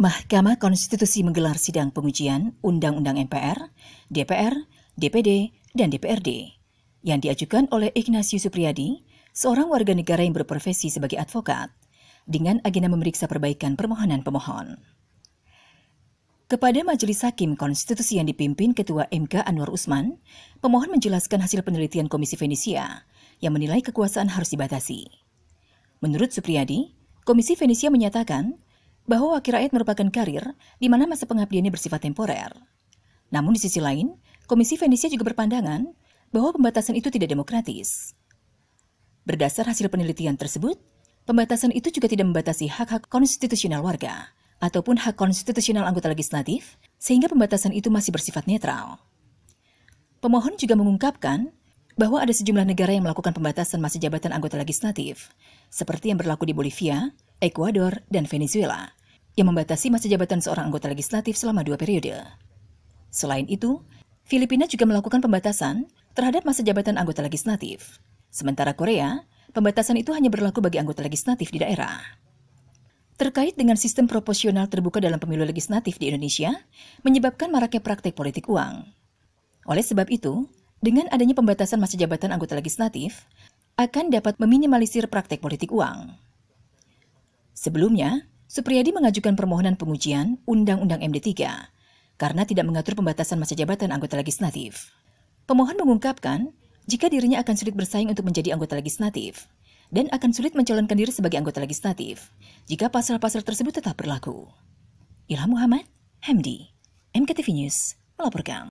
Mahkamah Konstitusi menggelar sidang pengujian Undang-Undang MPR, DPR, DPD, dan DPRD yang diajukan oleh Ignatius Supriyadi, seorang warga negara yang berprofesi sebagai advokat, dengan agenda memeriksa perbaikan permohonan pemohon. Kepada Majelis Hakim Konstitusi yang dipimpin Ketua MK Anwar Usman, pemohon menjelaskan hasil penelitian Komisi Venesia yang menilai kekuasaan harus dibatasi. Menurut Supriyadi, Komisi Venesia menyatakan bahwa wakil rakyat merupakan karir di mana masa pengabdiannya bersifat temporer. Namun di sisi lain, Komisi Venesia juga berpandangan bahwa pembatasan itu tidak demokratis. Berdasar hasil penelitian tersebut, pembatasan itu juga tidak membatasi hak-hak konstitusional warga ataupun hak konstitusional anggota legislatif, sehingga pembatasan itu masih bersifat netral. Pemohon juga mengungkapkan bahwa ada sejumlah negara yang melakukan pembatasan masa jabatan anggota legislatif, seperti yang berlaku di Bolivia, Ekuador, dan Venezuela yang membatasi masa jabatan seorang anggota legislatif selama dua periode. Selain itu, Filipina juga melakukan pembatasan terhadap masa jabatan anggota legislatif. Sementara Korea, pembatasan itu hanya berlaku bagi anggota legislatif di daerah. Terkait dengan sistem proporsional terbuka dalam pemilu legislatif di Indonesia, menyebabkan maraknya praktek politik uang. Oleh sebab itu, dengan adanya pembatasan masa jabatan anggota legislatif, akan dapat meminimalisir praktek politik uang. Sebelumnya, Supriyadi mengajukan permohonan pengujian Undang-Undang MD3 karena tidak mengatur pembatasan masa jabatan anggota legislatif. Pemohon mengungkapkan jika dirinya akan sulit bersaing untuk menjadi anggota legislatif dan akan sulit mencalonkan diri sebagai anggota legislatif jika pasal-pasal tersebut tetap berlaku. Ilham Muhammad, Hamdi, MKTV News, melaporkan.